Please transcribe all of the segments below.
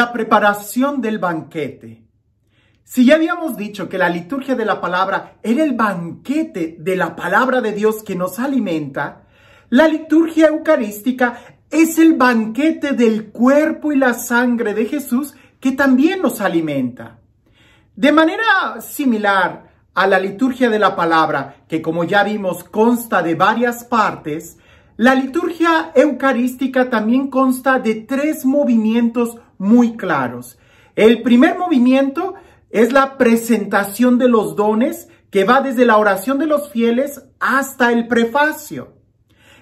La preparación del banquete. Si ya habíamos dicho que la liturgia de la palabra era el banquete de la palabra de Dios que nos alimenta, la liturgia eucarística es el banquete del cuerpo y la sangre de Jesús que también nos alimenta. De manera similar a la liturgia de la palabra, que como ya vimos consta de varias partes, la liturgia eucarística también consta de tres movimientos muy claros. El primer movimiento es la presentación de los dones que va desde la oración de los fieles hasta el prefacio.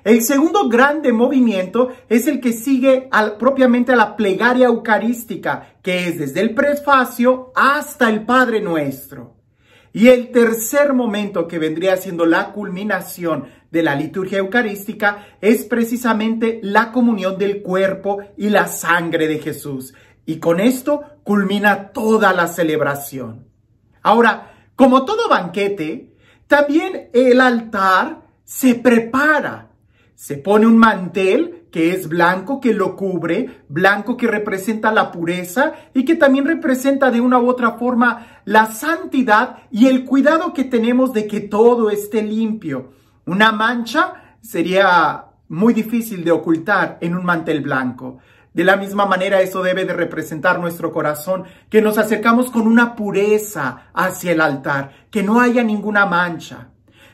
El segundo grande movimiento es el que sigue propiamente a la plegaria eucarística, que es desde el prefacio hasta el Padre Nuestro. Y el tercer momento que vendría siendo la culminación de la liturgia eucarística es precisamente la comunión del cuerpo y la sangre de Jesús. Y con esto culmina toda la celebración. Ahora, como todo banquete, también el altar se prepara. Se pone un mantel que es blanco, que lo cubre, blanco que representa la pureza y que también representa de una u otra forma la santidad y el cuidado que tenemos de que todo esté limpio. Una mancha sería muy difícil de ocultar en un mantel blanco. De la misma manera, eso debe de representar nuestro corazón, que nos acercamos con una pureza hacia el altar, que no haya ninguna mancha.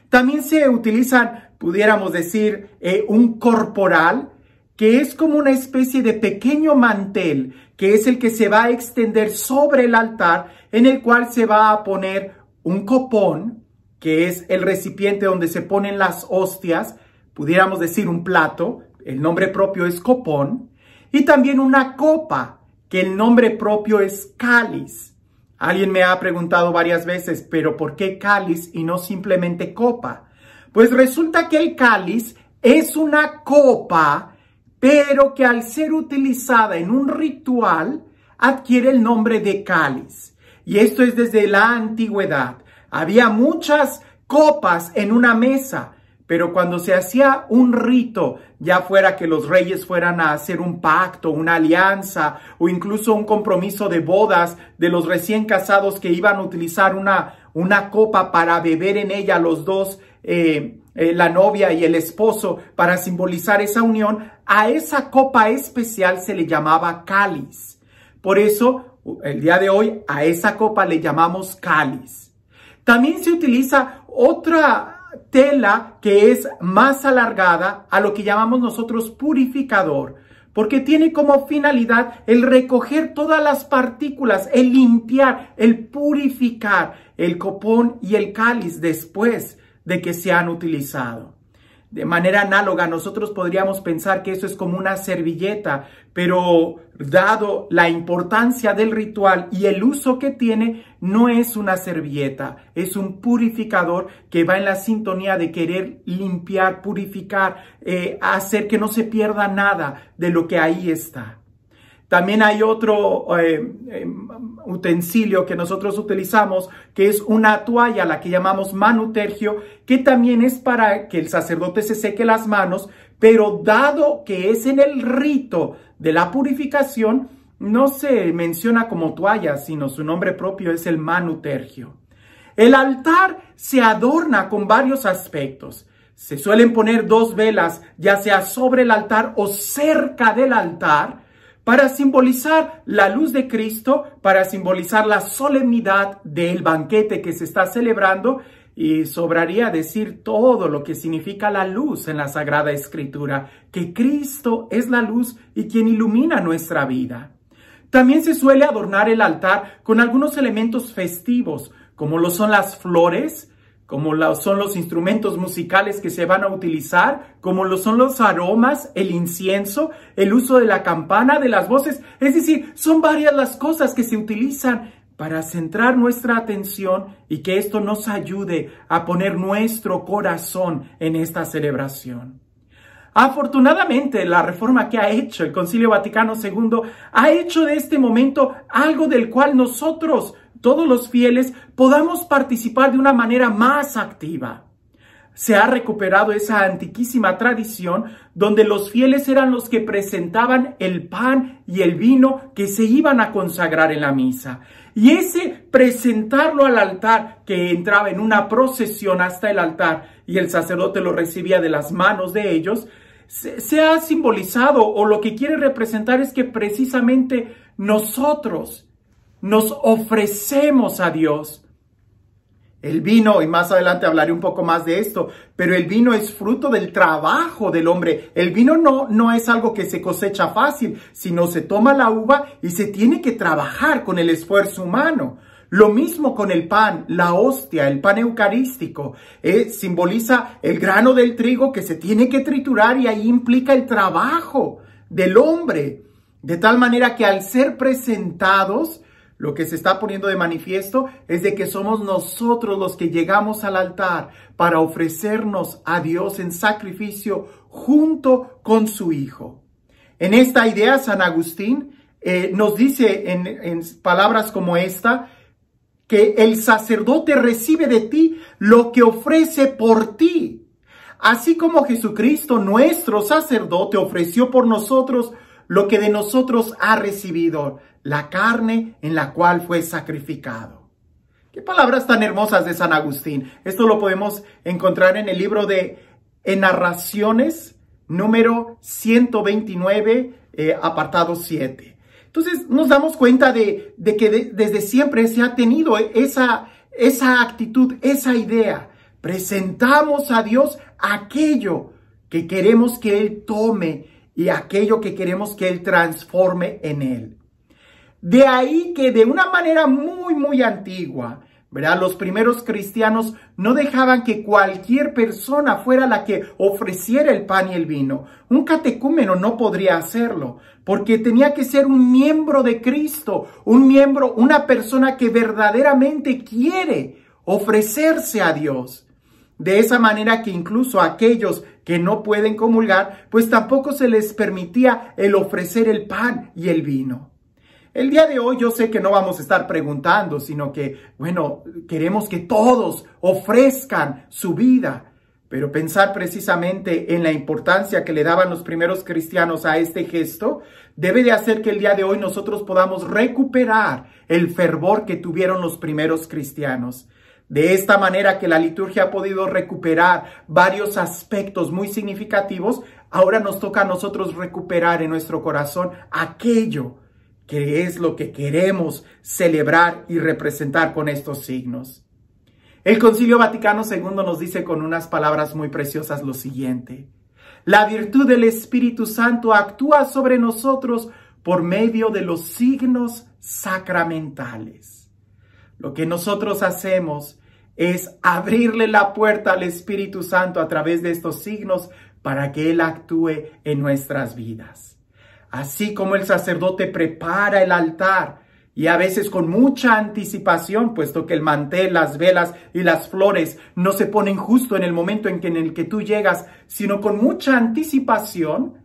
También se utilizan, pudiéramos decir, eh, un corporal, que es como una especie de pequeño mantel, que es el que se va a extender sobre el altar, en el cual se va a poner un copón, que es el recipiente donde se ponen las hostias, pudiéramos decir un plato, el nombre propio es copón, y también una copa, que el nombre propio es cáliz. Alguien me ha preguntado varias veces, pero ¿por qué cáliz y no simplemente copa? Pues resulta que el cáliz es una copa pero que al ser utilizada en un ritual adquiere el nombre de cáliz. Y esto es desde la antigüedad. Había muchas copas en una mesa, pero cuando se hacía un rito, ya fuera que los reyes fueran a hacer un pacto, una alianza o incluso un compromiso de bodas de los recién casados que iban a utilizar una, una copa para beber en ella los dos eh, eh, la novia y el esposo para simbolizar esa unión, a esa copa especial se le llamaba cáliz. Por eso, el día de hoy, a esa copa le llamamos cáliz. También se utiliza otra tela que es más alargada a lo que llamamos nosotros purificador, porque tiene como finalidad el recoger todas las partículas, el limpiar, el purificar el copón y el cáliz después de que se han utilizado. De manera análoga, nosotros podríamos pensar que eso es como una servilleta, pero dado la importancia del ritual y el uso que tiene, no es una servilleta, es un purificador que va en la sintonía de querer limpiar, purificar, eh, hacer que no se pierda nada de lo que ahí está. También hay otro eh, eh, utensilio que nosotros utilizamos, que es una toalla, la que llamamos manutergio, que también es para que el sacerdote se seque las manos, pero dado que es en el rito de la purificación, no se menciona como toalla, sino su nombre propio es el manutergio. El altar se adorna con varios aspectos. Se suelen poner dos velas, ya sea sobre el altar o cerca del altar, para simbolizar la luz de Cristo, para simbolizar la solemnidad del banquete que se está celebrando y sobraría decir todo lo que significa la luz en la Sagrada Escritura, que Cristo es la luz y quien ilumina nuestra vida. También se suele adornar el altar con algunos elementos festivos, como lo son las flores, como lo son los instrumentos musicales que se van a utilizar, como lo son los aromas, el incienso, el uso de la campana, de las voces. Es decir, son varias las cosas que se utilizan para centrar nuestra atención y que esto nos ayude a poner nuestro corazón en esta celebración. Afortunadamente, la reforma que ha hecho el Concilio Vaticano II ha hecho de este momento algo del cual nosotros todos los fieles podamos participar de una manera más activa. Se ha recuperado esa antiquísima tradición donde los fieles eran los que presentaban el pan y el vino que se iban a consagrar en la misa. Y ese presentarlo al altar que entraba en una procesión hasta el altar y el sacerdote lo recibía de las manos de ellos, se, ha simbolizado o lo que quiere representar es que precisamente nosotros nos ofrecemos a Dios. El vino, y más adelante hablaré un poco más de esto, pero el vino es fruto del trabajo del hombre. El vino no, no es algo que se cosecha fácil, sino se toma la uva y se tiene que trabajar con el esfuerzo humano. Lo mismo con el pan, la hostia, el pan eucarístico. Eh, simboliza el grano del trigo que se tiene que triturar y ahí implica el trabajo del hombre. De tal manera que al ser presentados, lo que se está poniendo de manifiesto es de que somos nosotros los que llegamos al altar para ofrecernos a Dios en sacrificio junto con su Hijo. En esta idea, San Agustín eh, nos dice en palabras como esta, que el sacerdote recibe de ti lo que ofrece por ti. Así como Jesucristo, nuestro sacerdote, ofreció por nosotros lo que de nosotros ha recibido, la carne en la cual fue sacrificado. Qué palabras tan hermosas de San Agustín. Esto lo podemos encontrar en el libro de Enarraciones, número 129, eh, apartado 7. Entonces nos damos cuenta de, que desde siempre se ha tenido esa, esa actitud, esa idea. Presentamos a Dios aquello que queremos que Él tome y aquello que queremos que Él transforme en Él. De ahí que de una manera muy, muy antigua, ¿verdad? Los primeros cristianos no dejaban que cualquier persona fuera la que ofreciera el pan y el vino. Un catecúmeno no podría hacerlo, porque tenía que ser un miembro de Cristo, un miembro, una persona que verdaderamente quiere ofrecerse a Dios. De esa manera que incluso aquellos que no pueden comulgar, pues tampoco se les permitía el ofrecer el pan y el vino. El día de hoy yo sé que no vamos a estar preguntando, sino que, bueno, queremos que todos ofrezcan su vida. Pero pensar precisamente en la importancia que le daban los primeros cristianos a este gesto debe de hacer que el día de hoy nosotros podamos recuperar el fervor que tuvieron los primeros cristianos. De esta manera que la liturgia ha podido recuperar varios aspectos muy significativos, ahora nos toca a nosotros recuperar en nuestro corazón aquello que es lo que queremos celebrar y representar con estos signos. El Concilio Vaticano II nos dice con unas palabras muy preciosas lo siguiente. La virtud del Espíritu Santo actúa sobre nosotros por medio de los signos sacramentales. Lo que nosotros hacemos es abrirle la puerta al Espíritu Santo a través de estos signos para que Él actúe en nuestras vidas. Así como el sacerdote prepara el altar y a veces con mucha anticipación, puesto que el mantel, las velas y las flores no se ponen justo en el momento en, que, en el que tú llegas, sino con mucha anticipación,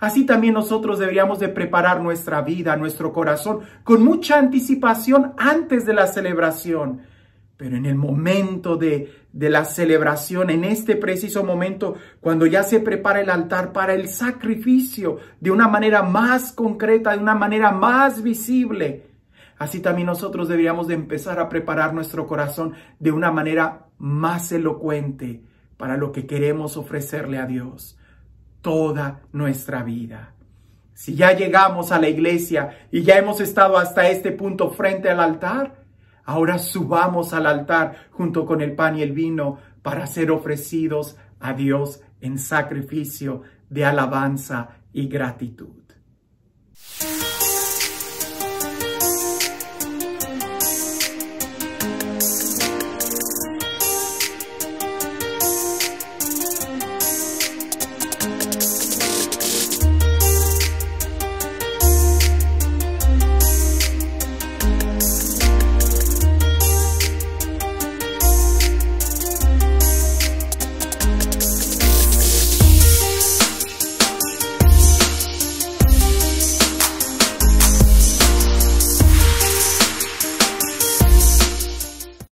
así también nosotros deberíamos de preparar nuestra vida, nuestro corazón, con mucha anticipación antes de la celebración. Pero en el momento de, la celebración, en este preciso momento, cuando ya se prepara el altar para el sacrificio de una manera más concreta, de una manera más visible, así también nosotros deberíamos de empezar a preparar nuestro corazón de una manera más elocuente para lo que queremos ofrecerle a Dios toda nuestra vida. Si ya llegamos a la iglesia y ya hemos estado hasta este punto frente al altar, ahora subamos al altar junto con el pan y el vino para ser ofrecidos a Dios en sacrificio de alabanza y gratitud.